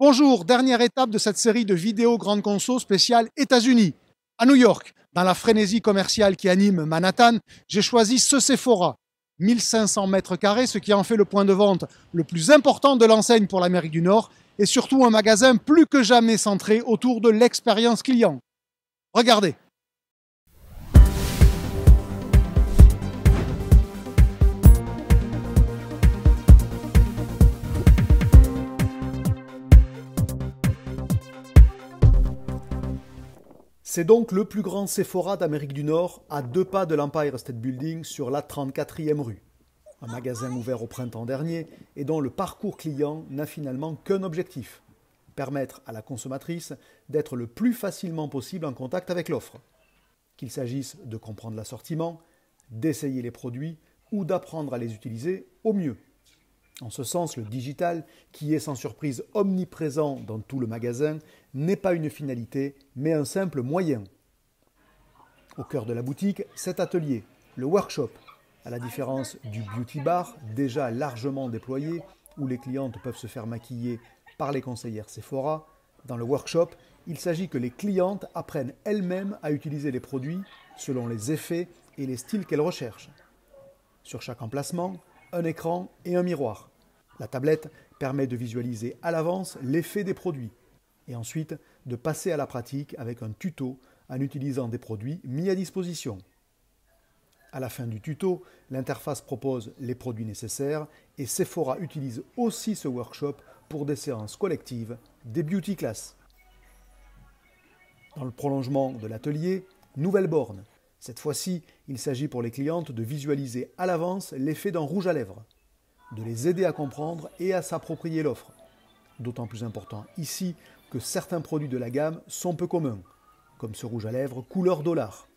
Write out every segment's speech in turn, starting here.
Bonjour, dernière étape de cette série de vidéos Grande Conso spéciale États-Unis. À New York, dans la frénésie commerciale qui anime Manhattan, j'ai choisi ce Sephora. 1500 mètres carrés, ce qui en fait le point de vente le plus important de l'enseigne pour l'Amérique du Nord et surtout un magasin plus que jamais centré autour de l'expérience client. Regardez. C'est donc le plus grand Sephora d'Amérique du Nord, à deux pas de l'Empire State Building sur la 34e rue. Un magasin ouvert au printemps dernier et dont le parcours client n'a finalement qu'un objectif permettre à la consommatrice d'être le plus facilement possible en contact avec l'offre. Qu'il s'agisse de comprendre l'assortiment, d'essayer les produits ou d'apprendre à les utiliser au mieux. En ce sens, le digital, qui est sans surprise omniprésent dans tout le magasin, n'est pas une finalité, mais un simple moyen. Au cœur de la boutique, cet atelier, le workshop, à la différence du beauty bar, déjà largement déployé, où les clientes peuvent se faire maquiller par les conseillères Sephora, dans le workshop, il s'agit que les clientes apprennent elles-mêmes à utiliser les produits selon les effets et les styles qu'elles recherchent. Sur chaque emplacement, un écran et un miroir. La tablette permet de visualiser à l'avance l'effet des produits et ensuite de passer à la pratique avec un tuto en utilisant des produits mis à disposition. À la fin du tuto, l'interface propose les produits nécessaires et Sephora utilise aussi ce workshop pour des séances collectives, des beauty classes. Dans le prolongement de l'atelier, nouvelle borne cette fois-ci, il s'agit pour les clientes de visualiser à l'avance l'effet d'un rouge à lèvres, de les aider à comprendre et à s'approprier l'offre. D'autant plus important ici que certains produits de la gamme sont peu communs, comme ce rouge à lèvres couleur dollar.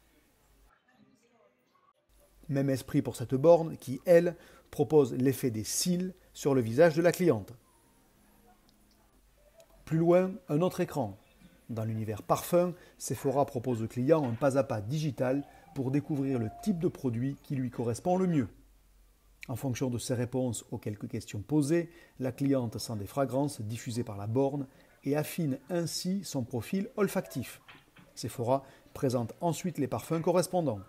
Même esprit pour cette borne qui, elle, propose l'effet des cils sur le visage de la cliente. Plus loin, un autre écran dans l'univers parfum, Sephora propose au client un pas à pas digital pour découvrir le type de produit qui lui correspond le mieux. En fonction de ses réponses aux quelques questions posées, la cliente sent des fragrances diffusées par la borne et affine ainsi son profil olfactif. Sephora présente ensuite les parfums correspondants.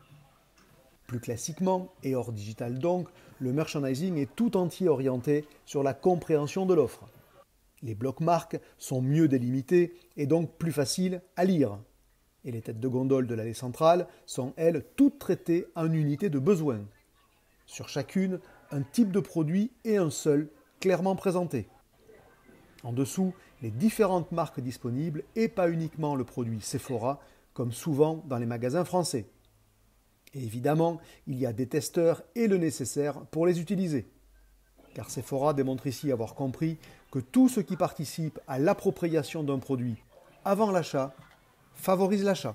Plus classiquement, et hors digital donc, le merchandising est tout entier orienté sur la compréhension de l'offre. Les blocs marques sont mieux délimités et donc plus faciles à lire. Et les têtes de gondole de l'allée centrale sont, elles, toutes traitées en unité de besoin. Sur chacune, un type de produit et un seul clairement présenté. En dessous, les différentes marques disponibles et pas uniquement le produit Sephora, comme souvent dans les magasins français. Et évidemment, il y a des testeurs et le nécessaire pour les utiliser car Sephora démontre ici avoir compris que tout ce qui participe à l'appropriation d'un produit avant l'achat favorise l'achat.